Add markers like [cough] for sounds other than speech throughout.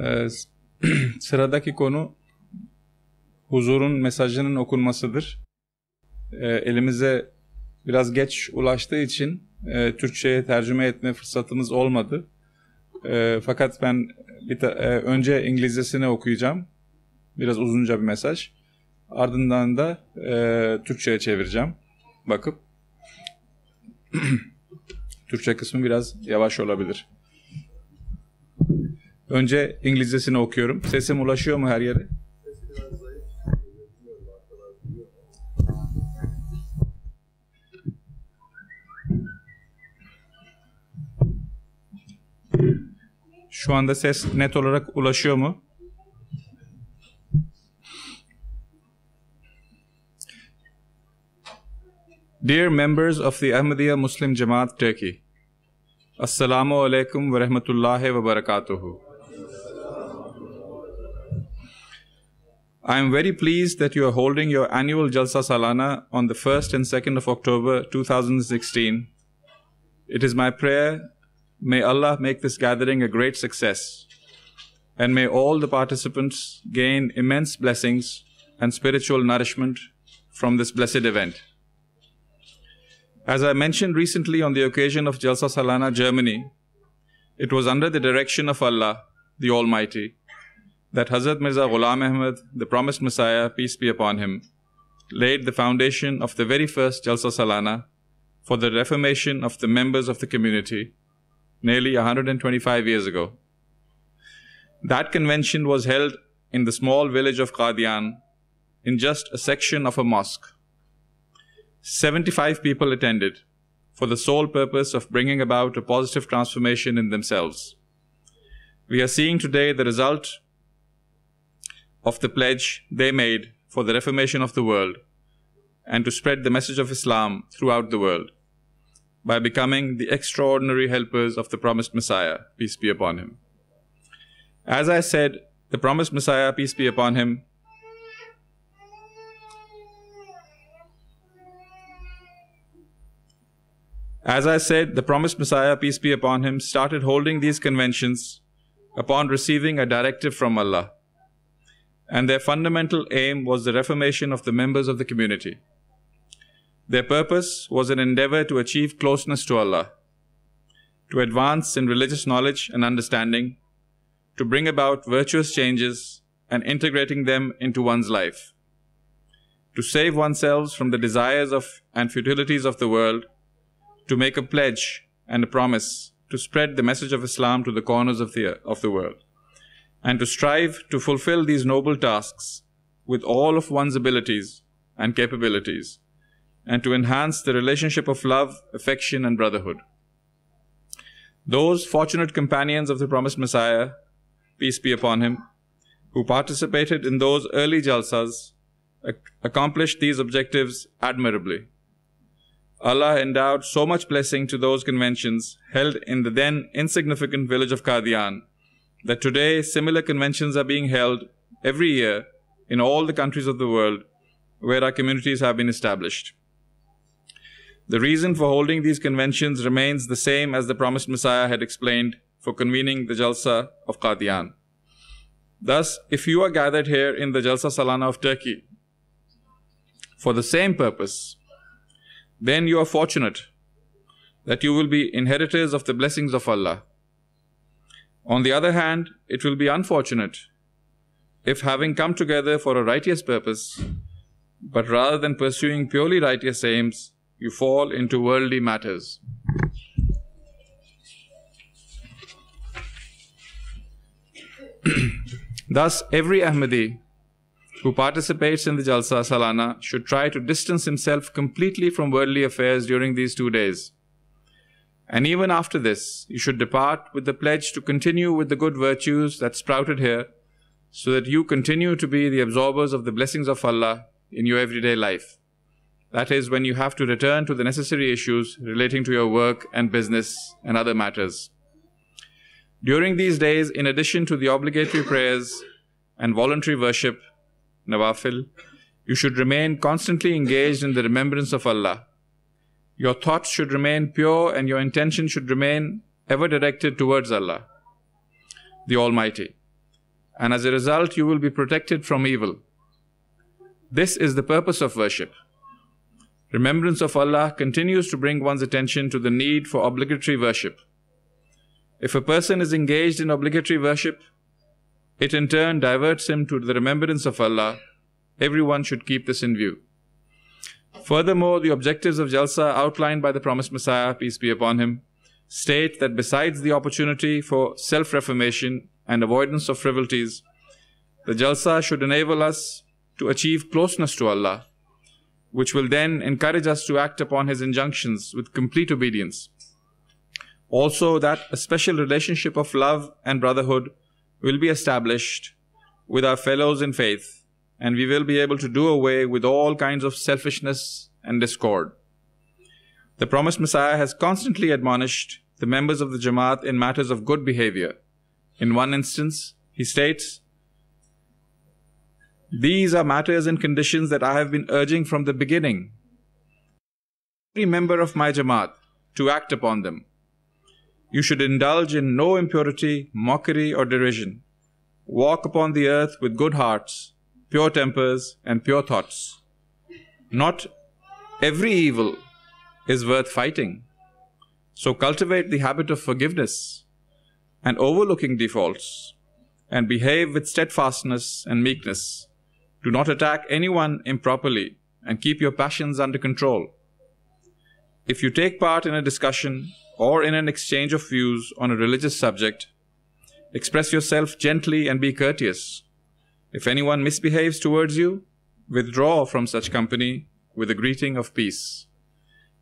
Ee, [clears throat] sıradaki konu huzurun mesajının okunmasıdır. Ee, elimize biraz geç ulaştığı için e, Türkçe'ye tercüme etme fırsatımız olmadı. Ee, fakat ben bir e, önce İngilizcesini okuyacağım. Biraz uzunca bir mesaj. Ardından da e, Türkçe'ye çevireceğim. Bakıp [clears throat] Türkçe kısmı biraz yavaş olabilir. Önce İngilizcesini okuyorum. Sesim ulaşıyor mu her yere? Şu anda ses net olarak ulaşıyor mu? Dear members of the Ahmadiyya Muslim Jamaat Turkey, Assalamu alaikum ve rahmetullahi ve barakatuhu. I am very pleased that you are holding your annual Jalsa Salana on the 1st and 2nd of October 2016. It is my prayer, may Allah make this gathering a great success, and may all the participants gain immense blessings and spiritual nourishment from this blessed event. As I mentioned recently on the occasion of Jalsa Salana, Germany, it was under the direction of Allah, the Almighty, that Hazrat Mirza Ghulam Ahmad, the promised Messiah, peace be upon him, laid the foundation of the very first Jalsa Salana for the reformation of the members of the community nearly 125 years ago. That convention was held in the small village of Qadian in just a section of a mosque. 75 people attended for the sole purpose of bringing about a positive transformation in themselves. We are seeing today the result of the pledge they made for the reformation of the world and to spread the message of Islam throughout the world by becoming the extraordinary helpers of the promised Messiah, peace be upon him. As I said, the promised Messiah, peace be upon him, As I said, the promised Messiah, peace be upon him, started holding these conventions upon receiving a directive from Allah and their fundamental aim was the reformation of the members of the community. Their purpose was an endeavor to achieve closeness to Allah, to advance in religious knowledge and understanding, to bring about virtuous changes and integrating them into one's life, to save oneself from the desires of and futilities of the world, to make a pledge and a promise to spread the message of Islam to the corners of the, of the world and to strive to fulfill these noble tasks with all of one's abilities and capabilities, and to enhance the relationship of love, affection, and brotherhood. Those fortunate companions of the promised Messiah, peace be upon him, who participated in those early jalsas, ac accomplished these objectives admirably. Allah endowed so much blessing to those conventions held in the then insignificant village of Qadian that today similar conventions are being held every year in all the countries of the world where our communities have been established. The reason for holding these conventions remains the same as the promised Messiah had explained for convening the Jalsa of Qadian. Thus, if you are gathered here in the Jalsa Salana of Turkey for the same purpose, then you are fortunate that you will be inheritors of the blessings of Allah on the other hand, it will be unfortunate if having come together for a righteous purpose, but rather than pursuing purely righteous aims, you fall into worldly matters. [clears throat] Thus, every Ahmadi who participates in the Jalsa Salana should try to distance himself completely from worldly affairs during these two days. And even after this, you should depart with the pledge to continue with the good virtues that sprouted here, so that you continue to be the absorbers of the blessings of Allah in your everyday life. That is, when you have to return to the necessary issues relating to your work and business and other matters. During these days, in addition to the obligatory prayers and voluntary worship, nawafil, you should remain constantly engaged in the remembrance of Allah your thoughts should remain pure and your intention should remain ever directed towards Allah, the Almighty. And as a result, you will be protected from evil. This is the purpose of worship. Remembrance of Allah continues to bring one's attention to the need for obligatory worship. If a person is engaged in obligatory worship, it in turn diverts him to the remembrance of Allah. Everyone should keep this in view. Furthermore, the objectives of Jalsa outlined by the promised Messiah, peace be upon him, state that besides the opportunity for self-reformation and avoidance of frivolities, the Jalsa should enable us to achieve closeness to Allah, which will then encourage us to act upon His injunctions with complete obedience. Also, that a special relationship of love and brotherhood will be established with our fellows in faith and we will be able to do away with all kinds of selfishness and discord. The promised Messiah has constantly admonished the members of the Jamaat in matters of good behavior. In one instance, he states, These are matters and conditions that I have been urging from the beginning. Every member of my Jamaat to act upon them. You should indulge in no impurity, mockery, or derision. Walk upon the earth with good hearts pure tempers, and pure thoughts. Not every evil is worth fighting. So cultivate the habit of forgiveness and overlooking defaults and behave with steadfastness and meekness. Do not attack anyone improperly and keep your passions under control. If you take part in a discussion or in an exchange of views on a religious subject, express yourself gently and be courteous. If anyone misbehaves towards you, withdraw from such company with a greeting of peace.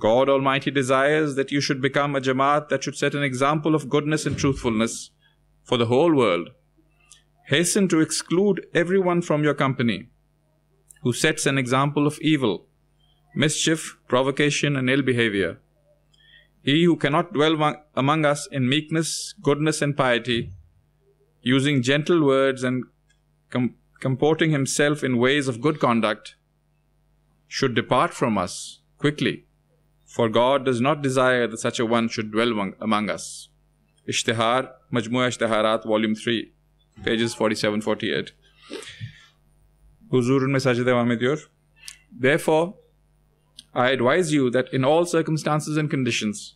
God Almighty desires that you should become a Jamaat that should set an example of goodness and truthfulness for the whole world. Hasten to exclude everyone from your company who sets an example of evil, mischief, provocation, and ill behavior. He who cannot dwell among us in meekness, goodness, and piety, using gentle words and com- comporting himself in ways of good conduct, should depart from us quickly, for God does not desire that such a one should dwell among, among us. Ishtihar, Majmua Ishtiharat, Volume 3, pages 47 48. Therefore, I advise you that in all circumstances and conditions,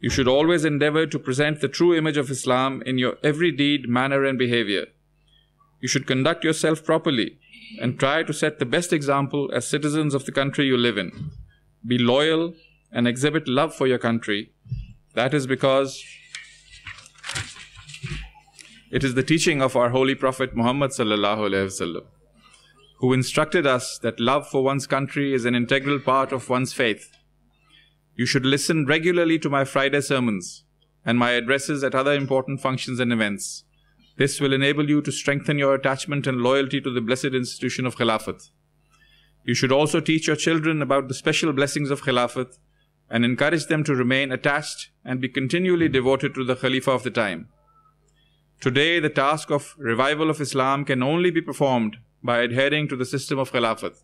you should always endeavor to present the true image of Islam in your every deed, manner, and behavior you should conduct yourself properly and try to set the best example as citizens of the country you live in. Be loyal and exhibit love for your country. That is because it is the teaching of our Holy Prophet Muhammad who instructed us that love for one's country is an integral part of one's faith. You should listen regularly to my Friday sermons and my addresses at other important functions and events. This will enable you to strengthen your attachment and loyalty to the blessed institution of Khilafat. You should also teach your children about the special blessings of Khilafat and encourage them to remain attached and be continually devoted to the Khalifa of the time. Today, the task of revival of Islam can only be performed by adhering to the system of Khilafat.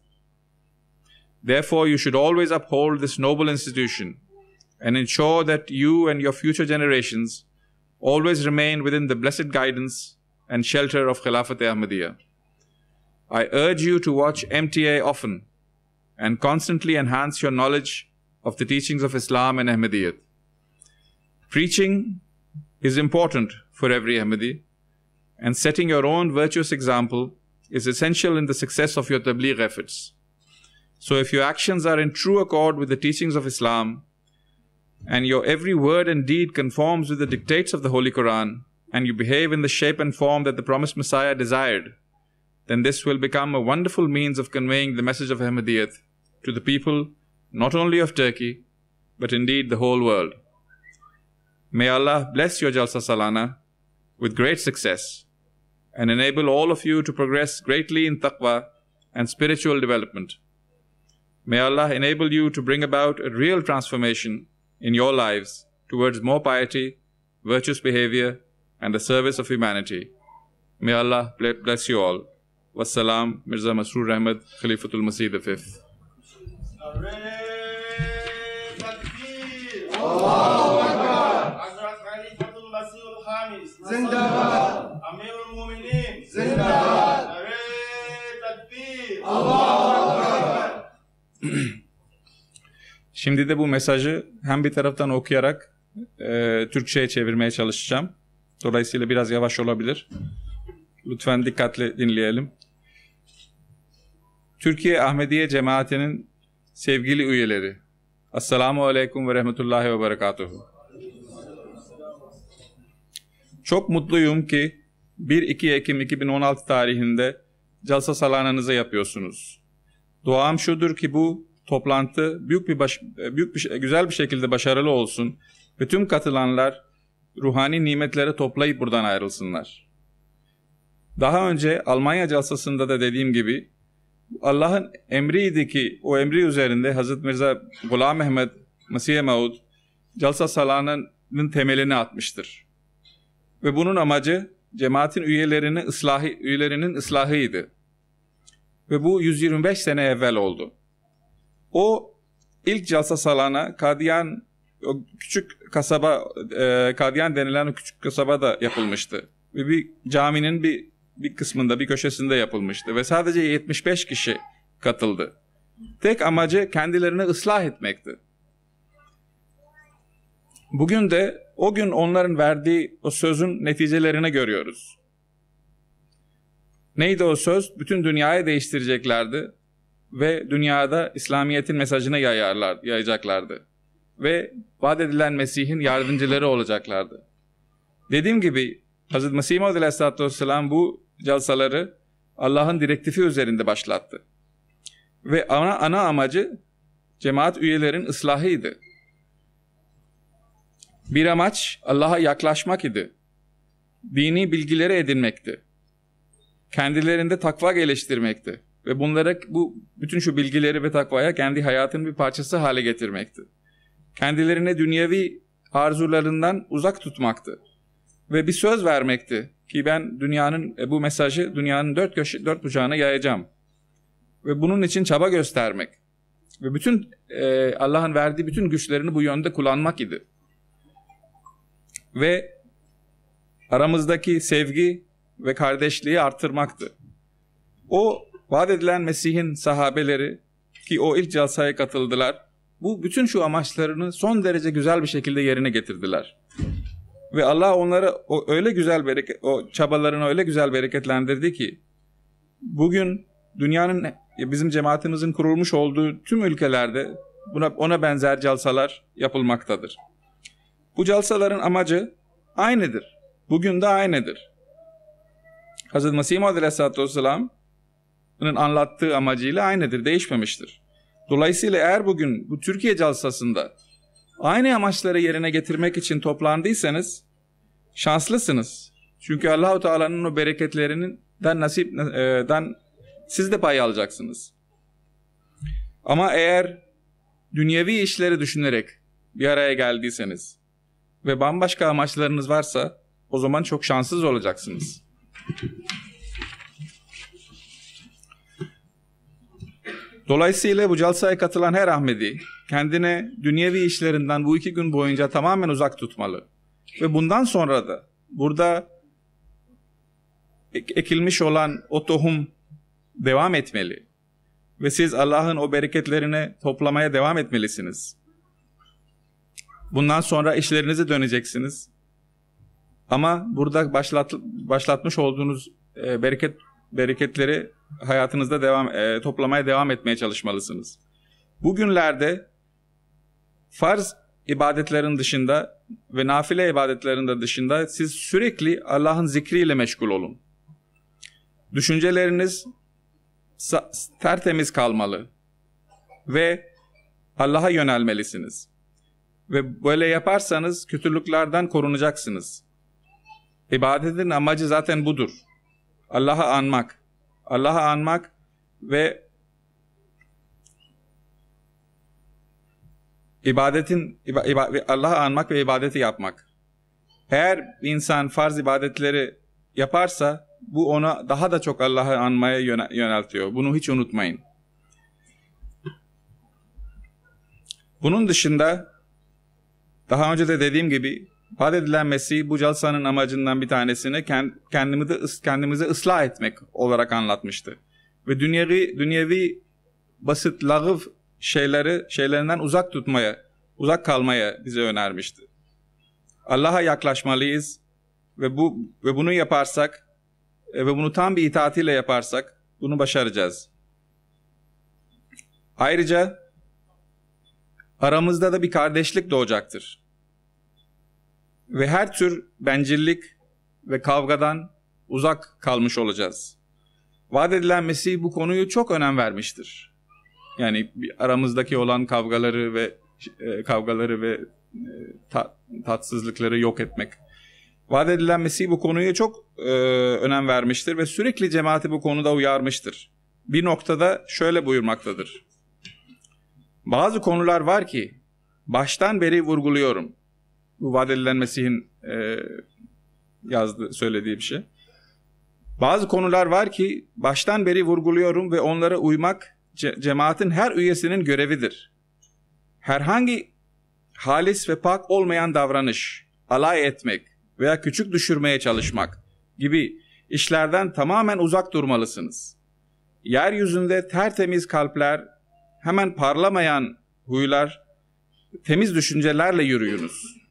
Therefore, you should always uphold this noble institution and ensure that you and your future generations always remain within the blessed guidance and shelter of Khilafat Ahmadiyya. I urge you to watch MTA often and constantly enhance your knowledge of the teachings of Islam and Ahmadiyyat. Preaching is important for every Ahmadi, and setting your own virtuous example is essential in the success of your tabligh efforts. So if your actions are in true accord with the teachings of Islam, and your every word and deed conforms with the dictates of the Holy Quran, and you behave in the shape and form that the promised Messiah desired, then this will become a wonderful means of conveying the message of Ahmadiyyat to the people, not only of Turkey, but indeed the whole world. May Allah bless your Jalsa Salana with great success and enable all of you to progress greatly in taqwa and spiritual development. May Allah enable you to bring about a real transformation in your lives towards more piety, virtuous behavior, and the service of humanity. May Allah bless you all. Wassalam, Mirza Masroor Ahmed, Khalifatul Masih V. Zindabad. Amirul Muminin. Zindabad. Şimdi de bu mesajı hem bir taraftan okuyarak e, Türkçe'ye çevirmeye çalışacağım. Dolayısıyla biraz yavaş olabilir. Lütfen dikkatle dinleyelim. Türkiye Ahmediye Cemaatinin sevgili üyeleri. Assalamu Aleyküm ve Rahmetullahi ve Berekatuhu. Çok mutluyum ki 1-2 Ekim 2016 tarihinde calsa salananızı yapıyorsunuz. Duam şudur ki bu toplantı büyük bir baş, büyük bir şey, güzel bir şekilde başarılı olsun ve tüm katılanlar ruhani nimetleri toplayıp buradan ayrılsınlar. Daha önce Almanya calsasında da dediğim gibi Allah'ın emriydi ki o emri üzerinde Hazreti Mirza Gulam Mehmet Mesih Maud calsa salanının temelini atmıştır. Ve bunun amacı cemaatin üyelerini ıslahı, üyelerinin ıslahıydı. Ve bu 125 sene evvel oldu. O ilk calsa salana Kadiyan o küçük kasaba e, Kadiyan denilen o küçük kasaba da yapılmıştı. Ve bir caminin bir bir kısmında bir köşesinde yapılmıştı ve sadece 75 kişi katıldı. Tek amacı kendilerini ıslah etmekti. Bugün de o gün onların verdiği o sözün neticelerini görüyoruz. Neydi o söz? Bütün dünyayı değiştireceklerdi ve dünyada İslamiyet'in mesajını yayarlar, yayacaklardı. Ve vaat edilen Mesih'in yardımcıları olacaklardı. Dediğim gibi Hz. Mesih Maud Aleyhisselatü Vesselam bu calsaları Allah'ın direktifi üzerinde başlattı. Ve ana, ana amacı cemaat üyelerin ıslahıydı. Bir amaç Allah'a yaklaşmak idi. Dini bilgileri edinmekti. Kendilerinde takva geliştirmekti ve bunlara bu bütün şu bilgileri ve takvaya kendi hayatın bir parçası hale getirmekti. Kendilerine dünyevi arzularından uzak tutmaktı ve bir söz vermekti ki ben dünyanın e, bu mesajı dünyanın dört köşe dört bucağına yayacağım ve bunun için çaba göstermek ve bütün e, Allah'ın verdiği bütün güçlerini bu yönde kullanmak idi ve aramızdaki sevgi ve kardeşliği artırmaktı. O vaat edilen Mesih'in sahabeleri ki o ilk calsaya katıldılar. Bu bütün şu amaçlarını son derece güzel bir şekilde yerine getirdiler. Ve Allah onlara o öyle güzel bereket, o çabalarını öyle güzel bereketlendirdi ki bugün dünyanın e, bizim cemaatimizin kurulmuş olduğu tüm ülkelerde buna ona benzer calsalar yapılmaktadır. Bu calsaların amacı aynıdır. Bugün de aynıdır. Hazreti Mesih Aleyhisselatü Vesselam anlattığı amacıyla aynıdır, değişmemiştir. Dolayısıyla eğer bugün bu Türkiye calsasında aynı amaçları yerine getirmek için toplandıysanız şanslısınız. Çünkü Allahu Teala'nın o bereketlerinden nasipden e, siz de pay alacaksınız. Ama eğer dünyevi işleri düşünerek bir araya geldiyseniz ve bambaşka amaçlarınız varsa o zaman çok şanssız olacaksınız. Dolayısıyla bu calsaya katılan her Ahmedi kendine dünyevi işlerinden bu iki gün boyunca tamamen uzak tutmalı. Ve bundan sonra da burada ekilmiş olan o tohum devam etmeli. Ve siz Allah'ın o bereketlerini toplamaya devam etmelisiniz. Bundan sonra işlerinize döneceksiniz. Ama burada başlat, başlatmış olduğunuz e, bereket bereketleri hayatınızda devam e, toplamaya devam etmeye çalışmalısınız. Bugünlerde farz ibadetlerin dışında ve nafile ibadetlerin de dışında siz sürekli Allah'ın zikriyle meşgul olun. Düşünceleriniz tertemiz kalmalı ve Allah'a yönelmelisiniz. Ve böyle yaparsanız kötülüklerden korunacaksınız. İbadetin amacı zaten budur. Allah'ı anmak. Allah'ı anmak ve ibadetin iba, Allah'ı anmak ve ibadeti yapmak. Eğer insan farz ibadetleri yaparsa bu ona daha da çok Allah'ı anmaya yöneltiyor. Bunu hiç unutmayın. Bunun dışında daha önce de dediğim gibi vaat edilen bu calsanın amacından bir tanesini kendimi kendimizi ıslah etmek olarak anlatmıştı. Ve dünyevi, dünyevi basit lağıv şeyleri şeylerinden uzak tutmaya, uzak kalmaya bize önermişti. Allah'a yaklaşmalıyız ve bu ve bunu yaparsak e, ve bunu tam bir itaatiyle yaparsak bunu başaracağız. Ayrıca aramızda da bir kardeşlik doğacaktır ve her tür bencillik ve kavgadan uzak kalmış olacağız. Vaat edilen Mesih bu konuyu çok önem vermiştir. Yani aramızdaki olan kavgaları ve e, kavgaları ve e, tatsızlıkları yok etmek. Vaat edilen Mesih bu konuyu çok e, önem vermiştir ve sürekli cemaati bu konuda uyarmıştır. Bir noktada şöyle buyurmaktadır. Bazı konular var ki baştan beri vurguluyorum. Bu vaat edilen Mesih'in e, yazdığı, söylediği bir şey. Bazı konular var ki baştan beri vurguluyorum ve onlara uymak cemaatin her üyesinin görevidir. Herhangi halis ve pak olmayan davranış, alay etmek veya küçük düşürmeye çalışmak gibi işlerden tamamen uzak durmalısınız. Yeryüzünde tertemiz kalpler, hemen parlamayan huylar, temiz düşüncelerle yürüyünüz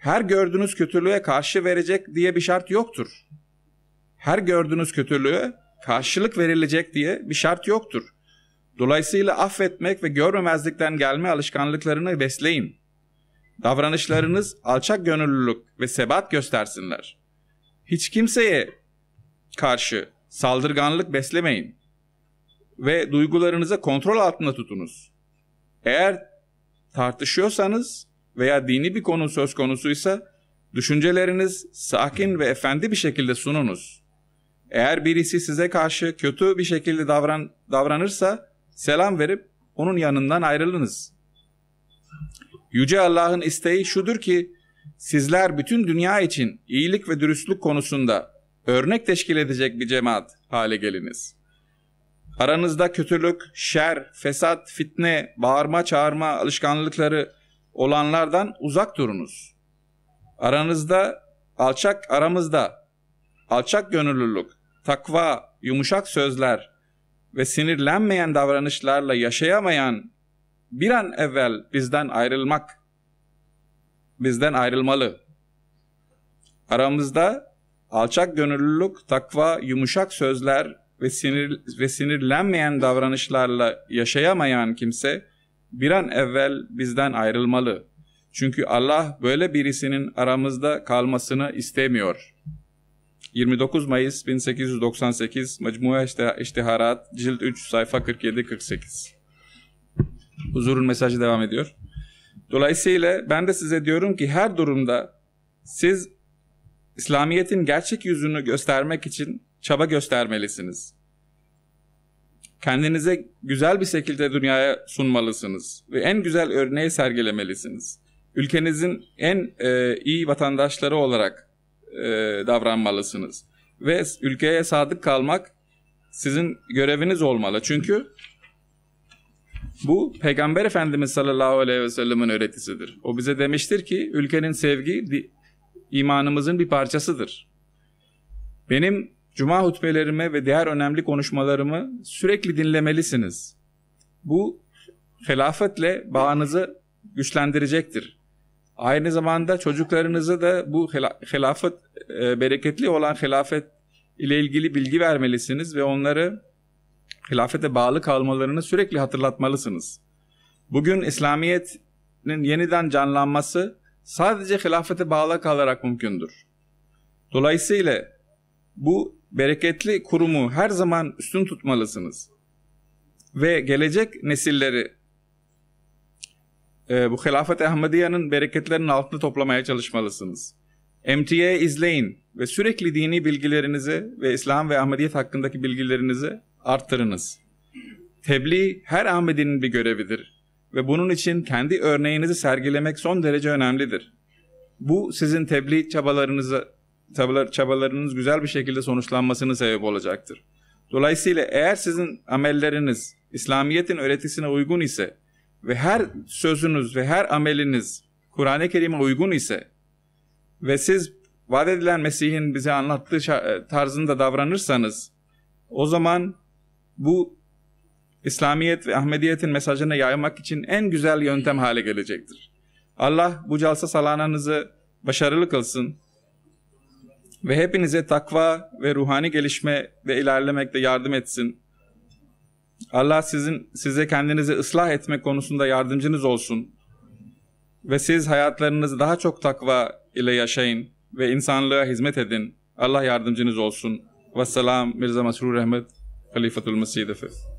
her gördüğünüz kötülüğe karşı verecek diye bir şart yoktur. Her gördüğünüz kötülüğe karşılık verilecek diye bir şart yoktur. Dolayısıyla affetmek ve görmemezlikten gelme alışkanlıklarını besleyin. Davranışlarınız alçak gönüllülük ve sebat göstersinler. Hiç kimseye karşı saldırganlık beslemeyin ve duygularınızı kontrol altında tutunuz. Eğer tartışıyorsanız veya dini bir konu söz konusuysa düşünceleriniz sakin ve efendi bir şekilde sununuz. Eğer birisi size karşı kötü bir şekilde davran, davranırsa selam verip onun yanından ayrılınız. Yüce Allah'ın isteği şudur ki sizler bütün dünya için iyilik ve dürüstlük konusunda örnek teşkil edecek bir cemaat hale geliniz. Aranızda kötülük, şer, fesat, fitne, bağırma, çağırma alışkanlıkları olanlardan uzak durunuz. Aranızda alçak aramızda alçak gönüllülük, takva, yumuşak sözler ve sinirlenmeyen davranışlarla yaşayamayan bir an evvel bizden ayrılmak bizden ayrılmalı. Aramızda alçak gönüllülük, takva, yumuşak sözler ve sinir ve sinirlenmeyen davranışlarla yaşayamayan kimse bir an evvel bizden ayrılmalı. Çünkü Allah böyle birisinin aramızda kalmasını istemiyor. 29 Mayıs 1898 Mecmua İştiharat Cilt 3 sayfa 47-48 Huzurun mesajı devam ediyor. Dolayısıyla ben de size diyorum ki her durumda siz İslamiyet'in gerçek yüzünü göstermek için çaba göstermelisiniz kendinize güzel bir şekilde dünyaya sunmalısınız ve en güzel örneği sergilemelisiniz. Ülkenizin en e, iyi vatandaşları olarak e, davranmalısınız ve ülkeye sadık kalmak sizin göreviniz olmalı. Çünkü bu Peygamber Efendimiz sallallahu aleyhi ve sellemin öğretisidir. O bize demiştir ki ülkenin sevgi imanımızın bir parçasıdır. Benim Cuma hutbelerimi ve diğer önemli konuşmalarımı sürekli dinlemelisiniz. Bu helafetle bağınızı güçlendirecektir. Aynı zamanda çocuklarınıza da bu helafet e, bereketli olan helafet ile ilgili bilgi vermelisiniz ve onları hilafete bağlı kalmalarını sürekli hatırlatmalısınız. Bugün İslamiyet'in yeniden canlanması sadece hilafete bağlı kalarak mümkündür. Dolayısıyla bu bereketli kurumu her zaman üstün tutmalısınız. Ve gelecek nesilleri e, bu Hilafet Ahmediye'nin bereketlerinin altını toplamaya çalışmalısınız. MTA izleyin ve sürekli dini bilgilerinizi ve İslam ve Ahmadiyet hakkındaki bilgilerinizi arttırınız. Tebliğ her Ahmedi'nin bir görevidir ve bunun için kendi örneğinizi sergilemek son derece önemlidir. Bu sizin tebliğ çabalarınızı çabalarınız güzel bir şekilde sonuçlanmasına sebep olacaktır. Dolayısıyla eğer sizin amelleriniz İslamiyet'in öğretisine uygun ise ve her sözünüz ve her ameliniz Kur'an-ı Kerim'e uygun ise ve siz vaat edilen Mesih'in bize anlattığı e, tarzında davranırsanız o zaman bu İslamiyet ve Ahmediyet'in mesajını yaymak için en güzel yöntem hale gelecektir. Allah bu calsa salananızı başarılı kılsın ve hepinize takva ve ruhani gelişme ve ilerlemekte yardım etsin. Allah sizin size kendinizi ıslah etme konusunda yardımcınız olsun ve siz hayatlarınızı daha çok takva ile yaşayın ve insanlığa hizmet edin. Allah yardımcınız olsun. Vesselam Mirza Masrur Ahmet Halifatul Mesih Efes.